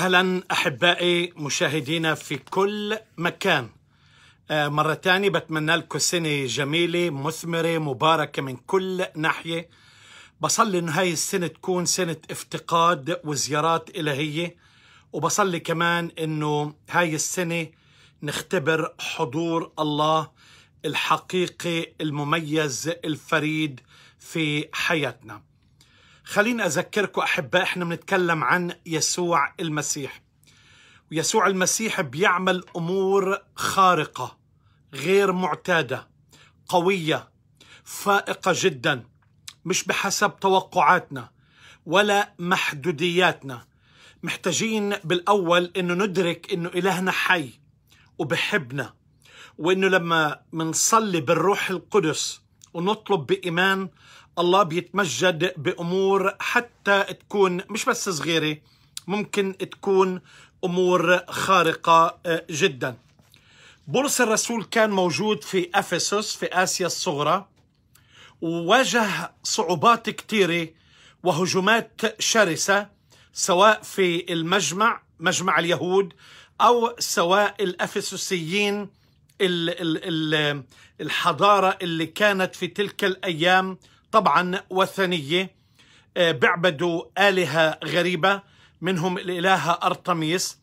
اهلا احبائي مشاهدينا في كل مكان آه، مرة ثانيه بتمنى لكم سنة جميلة مثمرة مباركة من كل ناحية بصلي انه هاي السنة تكون سنة افتقاد وزيارات إلهية وبصلي كمان انه هاي السنة نختبر حضور الله الحقيقي المميز الفريد في حياتنا خليني أذكركم أحباء إحنا بنتكلم عن يسوع المسيح ويسوع المسيح بيعمل أمور خارقة غير معتادة قوية فائقة جدا مش بحسب توقعاتنا ولا محدودياتنا محتاجين بالأول أنه ندرك أنه إلهنا حي وبحبنا وأنه لما منصلي بالروح القدس ونطلب بإيمان الله بيتمجد بأمور حتى تكون مش بس صغيرة ممكن تكون أمور خارقة آه، جدا بولس الرسول كان موجود في أفسس في آسيا الصغرى وواجه صعوبات كثيرة وهجومات شرسة سواء في المجمع مجمع اليهود أو سواء الأفسسيين الحضارة اللي كانت في تلك الأيام طبعا وثنية آه، بيعبدوا آلهة غريبة منهم الإلهة أرتميس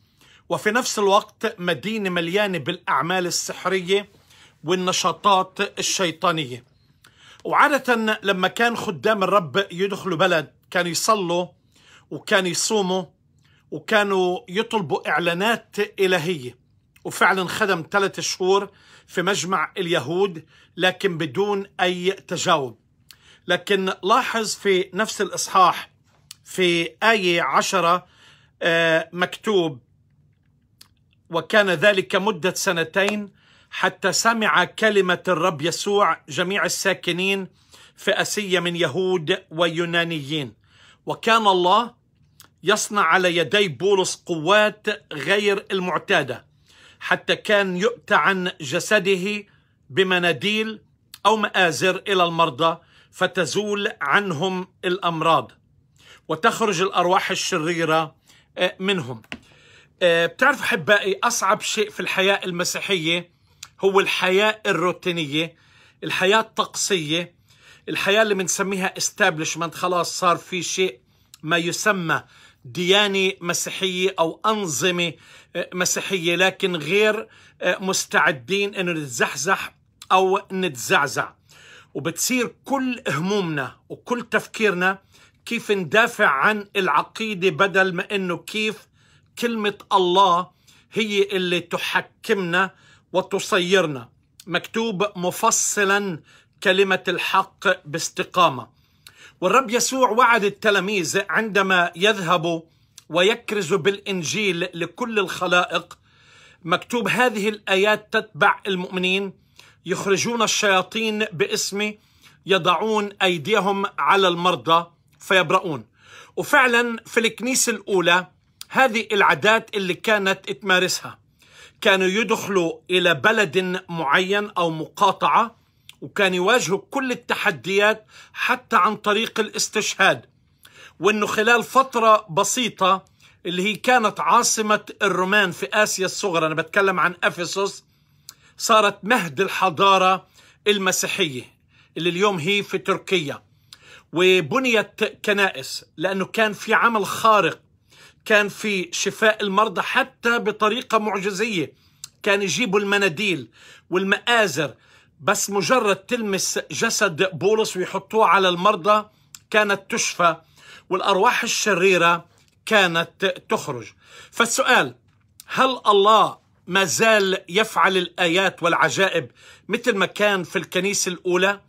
وفي نفس الوقت مدينة مليانة بالأعمال السحرية والنشاطات الشيطانية وعادة لما كان خدام الرب يدخلوا بلد كانوا يصلوا وكانوا يصوموا وكانوا يطلبوا إعلانات إلهية وفعلا خدم ثلاثة شهور في مجمع اليهود لكن بدون أي تجاوب لكن لاحظ في نفس الإصحاح في آية عشرة آه، مكتوب وكان ذلك مدة سنتين حتى سمع كلمة الرب يسوع جميع الساكنين في أسية من يهود ويونانيين وكان الله يصنع على يدي بولس قوات غير المعتادة حتى كان يؤتى عن جسده بمناديل أو مآزر إلى المرضى فتزول عنهم الامراض وتخرج الارواح الشريره آه، منهم آه، بتعرف احبائي اصعب شيء في الحياه المسيحيه هو الحياه الروتينيه الحياه الطقسيه الحياه اللي بنسميها استابلشمنت خلاص صار في شيء ما يسمى ديانه مسيحيه او انظمه آه، مسيحيه لكن غير مستعدين انه نتزحزح او نتزعزع وبتصير كل همومنا وكل تفكيرنا كيف ندافع عن العقيدة بدل ما أنه كيف كلمة الله هي اللي تحكمنا وتصيرنا مكتوب مفصلا كلمة الحق باستقامة والرب يسوع وعد التلاميذ عندما يذهبوا ويكرزوا بالإنجيل لكل الخلائق مكتوب هذه الآيات تتبع المؤمنين يخرجون الشياطين باسمي يضعون ايديهم على المرضى فيبرؤون وفعلا في الكنيسه الاولى هذه العادات اللي كانت تمارسها كانوا يدخلوا الى بلد معين او مقاطعه وكان يواجهوا كل التحديات حتى عن طريق الاستشهاد وانه خلال فتره بسيطه اللي هي كانت عاصمه الرومان في اسيا الصغرى انا بتكلم عن افسوس صارت مهد الحضارة المسيحية اللي اليوم هي في تركيا وبنيت كنائس لأنه كان في عمل خارق كان في شفاء المرضى حتى بطريقة معجزية كان يجيبوا المناديل والمآزر بس مجرد تلمس جسد بولس ويحطوه على المرضى كانت تشفى والأرواح الشريرة كانت تخرج فالسؤال هل الله ما زال يفعل الآيات والعجائب مثل ما كان في الكنيسة الأولى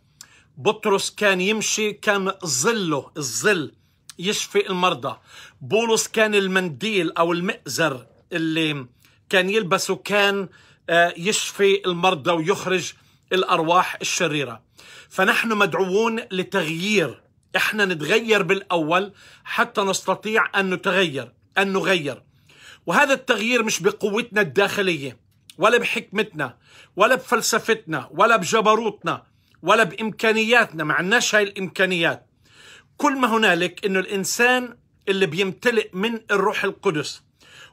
بطرس كان يمشي كان ظله الظل يشفي المرضى بولس كان المنديل أو المئزر اللي كان يلبسه كان آه، يشفي المرضى ويخرج الأرواح الشريرة فنحن مدعوون لتغيير احنا نتغير بالأول حتى نستطيع أن نتغير أن نغير وهذا التغيير مش بقوتنا الداخلية ولا بحكمتنا ولا بفلسفتنا ولا بجبروتنا ولا بإمكانياتنا ما عندناش هاي الإمكانيات كل ما هنالك أنه الإنسان اللي بيمتلئ من الروح القدس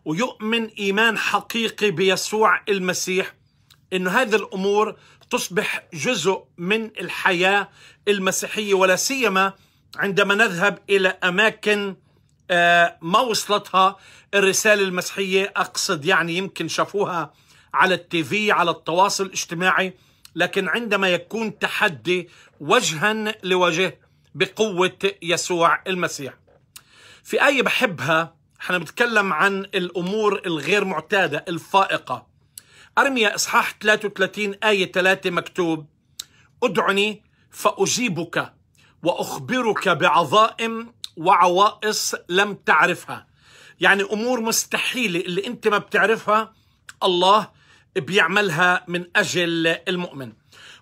ويؤمن إيمان حقيقي بيسوع المسيح أنه هذه الأمور تصبح جزء من الحياة المسيحية ولا سيما عندما نذهب إلى أماكن آه، ما وصلتها الرسالة المسيحية أقصد يعني يمكن شافوها على التيفي على التواصل الاجتماعي لكن عندما يكون تحدي وجها لوجه بقوة يسوع المسيح في آية بحبها احنا بنتكلم عن الأمور الغير معتادة الفائقة أرميا إصحاح 33 آية 3 مكتوب أدعني فأجيبك وأخبرك بعظائم وعوائص لم تعرفها يعني أمور مستحيلة اللي أنت ما بتعرفها الله بيعملها من أجل المؤمن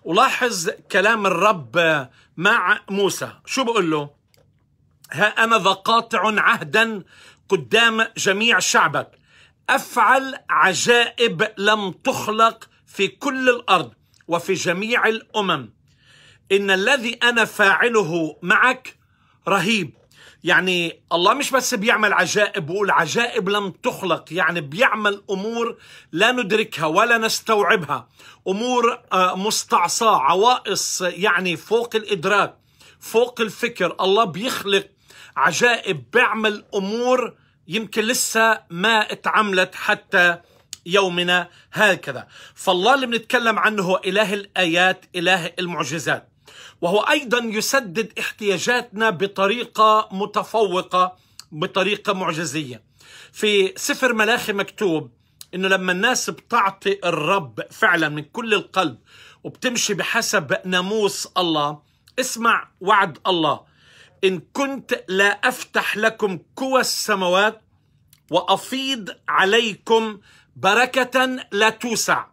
ولاحظ كلام الرب مع موسى شو بقول له ها أنا ذا قاطع عهدا قدام جميع شعبك أفعل عجائب لم تخلق في كل الأرض وفي جميع الأمم إن الذي أنا فاعله معك رهيب يعني الله مش بس بيعمل عجائب وقول عجائب لم تخلق يعني بيعمل أمور لا ندركها ولا نستوعبها أمور آه، مستعصاة عوائص يعني فوق الإدراك فوق الفكر الله بيخلق عجائب بيعمل أمور يمكن لسه ما اتعملت حتى يومنا هكذا فالله اللي بنتكلم عنه هو إله الآيات إله المعجزات وهو أيضا يسدد احتياجاتنا بطريقة متفوقة بطريقة معجزية في سفر ملاخي مكتوب انه لما الناس بتعطي الرب فعلا من كل القلب وبتمشي بحسب ناموس الله اسمع وعد الله ان كنت لا افتح لكم قوى السماوات وافيض عليكم بركه لا توسع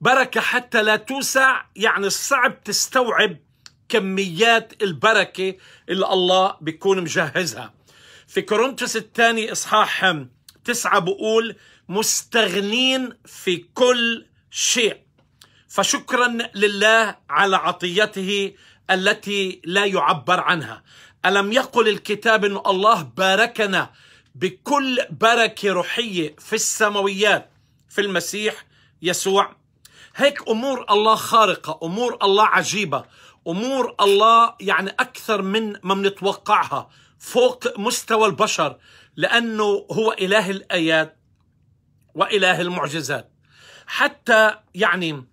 بركه حتى لا توسع يعني الصعب تستوعب كميات البركة اللي الله بيكون مجهزها في كورنثوس الثاني إصحاح تسعة بقول مستغنين في كل شيء فشكرا لله على عطيته التي لا يعبر عنها ألم يقل الكتاب أن الله باركنا بكل بركة روحية في السماويات في المسيح يسوع هيك أمور الله خارقة أمور الله عجيبة امور الله يعني اكثر من ما بنتوقعها فوق مستوى البشر لانه هو اله الايات واله المعجزات حتى يعني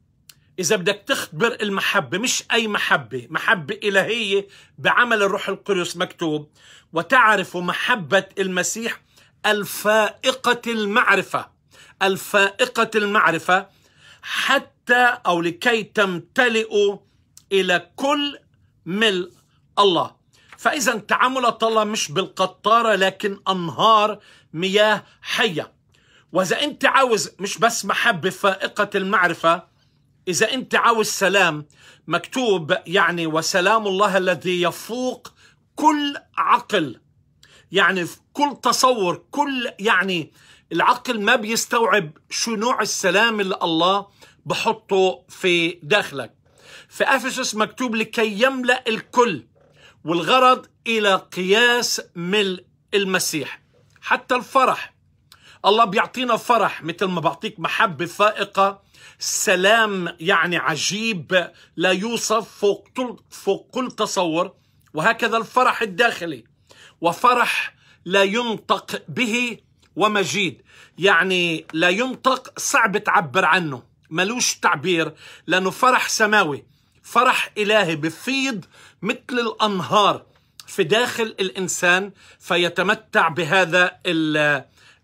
إذا بدك تخبر المحبة مش أي محبة محبة إلهية بعمل الروح القدس مكتوب وتعرف محبة المسيح الفائقة المعرفة الفائقة المعرفة حتى أو لكي تمتلئوا إلى كل ملء الله فإذا تعامل الله مش بالقطارة لكن أنهار مياه حية وإذا أنت عاوز مش بس محبة فائقة المعرفة إذا أنت عاوز سلام مكتوب يعني وسلام الله الذي يفوق كل عقل يعني كل تصور كل يعني العقل ما بيستوعب شو نوع السلام اللي الله بحطه في داخلك في أفسس مكتوب لكي يملأ الكل والغرض إلى قياس ملء المسيح حتى الفرح الله بيعطينا فرح مثل ما بعطيك محبة فائقة سلام يعني عجيب لا يوصف فوق, فوق كل تصور وهكذا الفرح الداخلي وفرح لا ينطق به ومجيد يعني لا ينطق صعب تعبر عنه ملوش تعبير لأنه فرح سماوي فرح إلهي بفيض مثل الأنهار في داخل الإنسان فيتمتع بهذا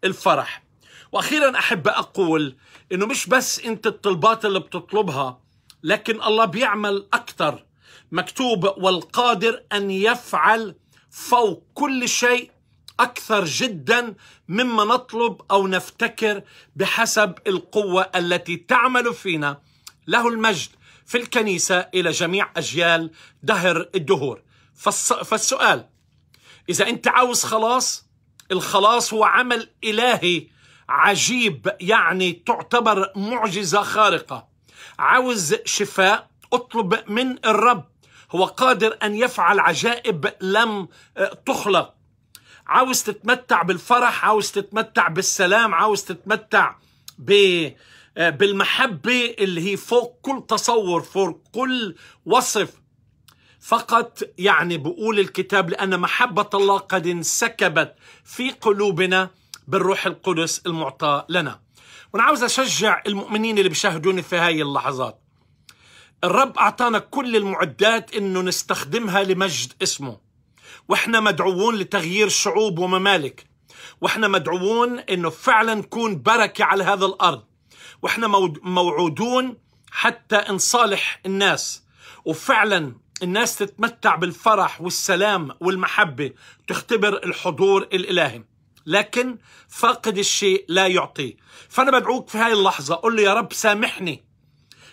الفرح وأخيرا أحب أقول أنه مش بس أنت الطلبات اللي بتطلبها لكن الله بيعمل أكثر مكتوب والقادر أن يفعل فوق كل شيء أكثر جدا مما نطلب أو نفتكر بحسب القوة التي تعمل فينا له المجد في الكنيسة إلى جميع أجيال دهر الدهور فالسؤال إذا أنت عاوز خلاص الخلاص هو عمل إلهي عجيب يعني تعتبر معجزة خارقة عاوز شفاء اطلب من الرب هو قادر أن يفعل عجائب لم آه، تخلق عاوز تتمتع بالفرح عاوز تتمتع بالسلام عاوز تتمتع ب آه، بالمحبة اللي هي فوق كل تصور فوق كل وصف فقط يعني بقول الكتاب لأن محبة الله قد انسكبت في قلوبنا بالروح القدس المعطى لنا وأنا عاوز أشجع المؤمنين اللي بيشاهدوني في هاي اللحظات الرب أعطانا كل المعدات إنه نستخدمها لمجد اسمه وإحنا مدعوون لتغيير شعوب وممالك وإحنا مدعوون إنه فعلا نكون بركة على هذا الأرض واحنا موعودون حتى نصالح الناس وفعلا الناس تتمتع بالفرح والسلام والمحبة تختبر الحضور الإلهي لكن فاقد الشيء لا يعطيه فأنا بدعوك في هاي اللحظة قل لي يا رب سامحني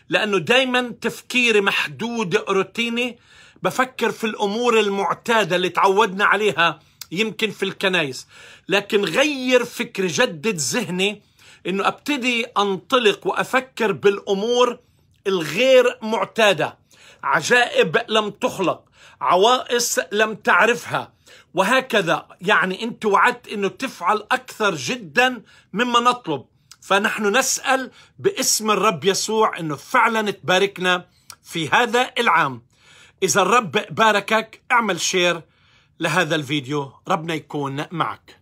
لأنه دايما تفكيري محدود روتيني بفكر في الأمور المعتادة اللي تعودنا عليها يمكن في الكنايس لكن غير فكري جدد ذهني انه ابتدي انطلق وافكر بالامور الغير معتاده عجائب لم تخلق عوائص لم تعرفها وهكذا يعني انت وعدت انه تفعل اكثر جدا مما نطلب فنحن نسال باسم الرب يسوع انه فعلا تباركنا في هذا العام اذا الرب باركك اعمل شير لهذا الفيديو ربنا يكون معك